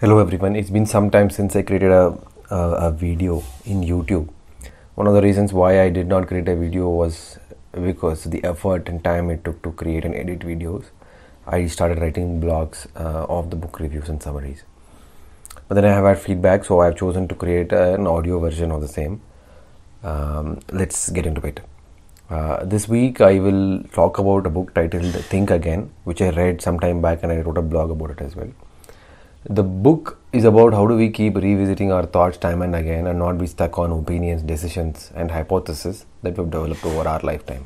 Hello everyone, it's been some time since I created a, a, a, video in YouTube. One of the reasons why I did not create a video was because the effort and time it took to create and edit videos. I started writing blogs uh, of the book reviews and summaries. But then I have had feedback, so I've chosen to create an audio version of the same. Um, let's get into it. Uh, this week I will talk about a book titled Think Again, which I read some time back and I wrote a blog about it as well. The book is about how do we keep revisiting our thoughts time and again and not be stuck on opinions, decisions, and hypotheses that we've developed over our lifetime.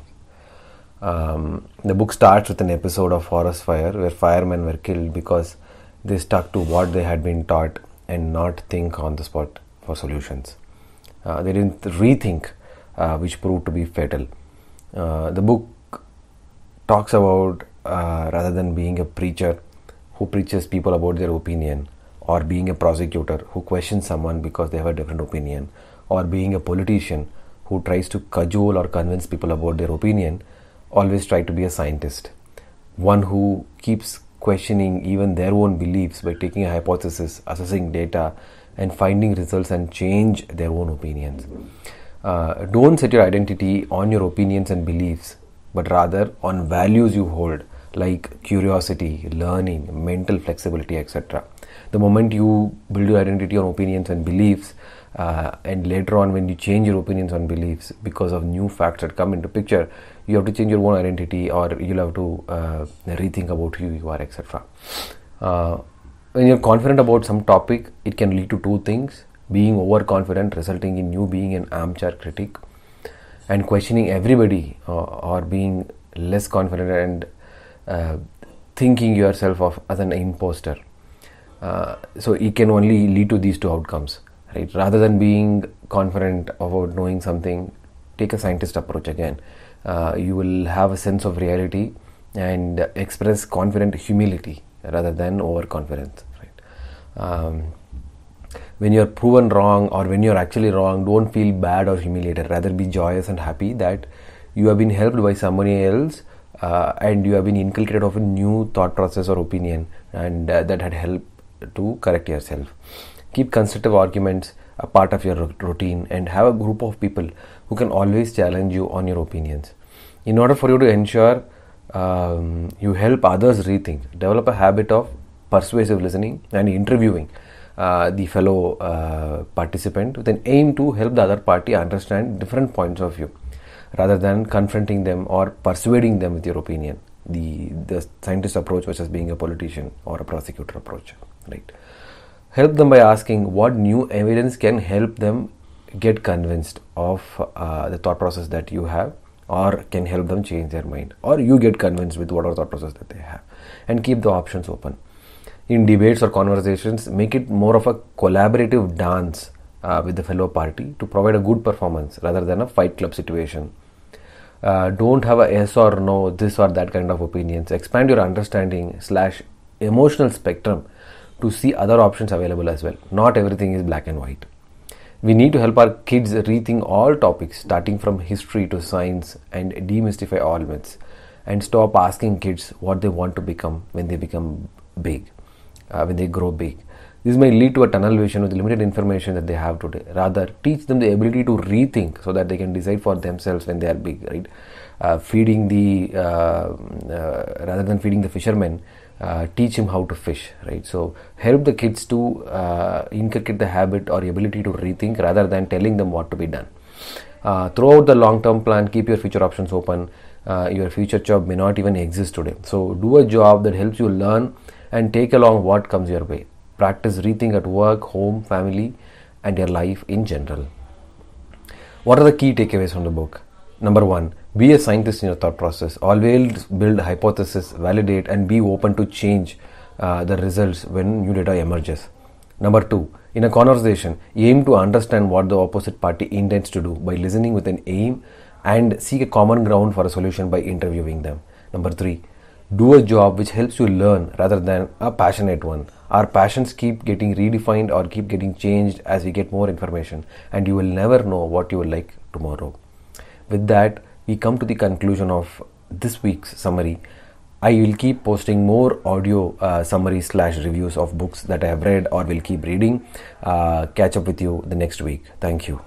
Um, the book starts with an episode of Forest Fire where firemen were killed because they stuck to what they had been taught and not think on the spot for solutions. Uh, they didn't rethink, uh, which proved to be fatal. Uh, the book talks about uh, rather than being a preacher, who preaches people about their opinion, or being a prosecutor who questions someone because they have a different opinion, or being a politician who tries to cajole or convince people about their opinion, always try to be a scientist. One who keeps questioning even their own beliefs by taking a hypothesis, assessing data, and finding results and change their own opinions. Uh, don't set your identity on your opinions and beliefs, but rather on values you hold like curiosity, learning, mental flexibility, etc. The moment you build your identity on opinions and beliefs, uh, and later on when you change your opinions on beliefs because of new facts that come into picture, you have to change your own identity or you'll have to uh, rethink about who you are, etc. Uh, when you're confident about some topic, it can lead to two things being overconfident, resulting in you being an armchair critic, and questioning everybody uh, or being less confident and uh, thinking yourself of as an imposter. Uh, so it can only lead to these two outcomes, right? Rather than being confident about knowing something, take a scientist approach again. Uh, you will have a sense of reality and express confident humility rather than overconfidence. Right? Um, when you're proven wrong or when you're actually wrong, don't feel bad or humiliated. Rather be joyous and happy that you have been helped by somebody else uh, and you have been inculcated of a new thought process or opinion and uh, that had helped to correct yourself keep constructive arguments a part of your routine and have a group of people who can always challenge you on your opinions in order for you to ensure um, you help others rethink develop a habit of persuasive listening and interviewing uh, the fellow uh, participant with an aim to help the other party understand different points of view rather than confronting them or persuading them with your opinion. The, the scientist approach versus being a politician or a prosecutor approach, right? Help them by asking what new evidence can help them get convinced of uh, the thought process that you have or can help them change their mind or you get convinced with whatever thought process that they have and keep the options open in debates or conversations make it more of a collaborative dance uh, with the fellow party to provide a good performance rather than a fight club situation uh, don't have a yes or no, this or that kind of opinions. Expand your understanding slash emotional spectrum to see other options available as well. Not everything is black and white. We need to help our kids rethink all topics, starting from history to science, and demystify all myths and stop asking kids what they want to become when they become big, uh, when they grow big. This may lead to a tunnel vision with limited information that they have today. Rather, teach them the ability to rethink so that they can decide for themselves when they are big, right? Uh, feeding the, uh, uh rather than feeding the fishermen, uh, teach him how to fish, right? So, help the kids to uh, inculcate the habit or the ability to rethink rather than telling them what to be done. throughout the long term plan, keep your future options open. your future job may not even exist today. So, do a job that helps you learn and take along what comes your way practice rethink at work, home, family, and your life in general. What are the key takeaways from the book? Number one, be a scientist in your thought process. Always build hypotheses, validate, and be open to change uh, the results when new data emerges. Number two, in a conversation, aim to understand what the opposite party intends to do by listening with an aim and seek a common ground for a solution by interviewing them. Number three, do a job which helps you learn rather than a passionate one. Our passions keep getting redefined or keep getting changed as we get more information, and you will never know what you will like tomorrow. With that, we come to the conclusion of this week's summary. I will keep posting more audio uh, summaries slash reviews of books that I have read or will keep reading. Uh, catch up with you the next week. Thank you.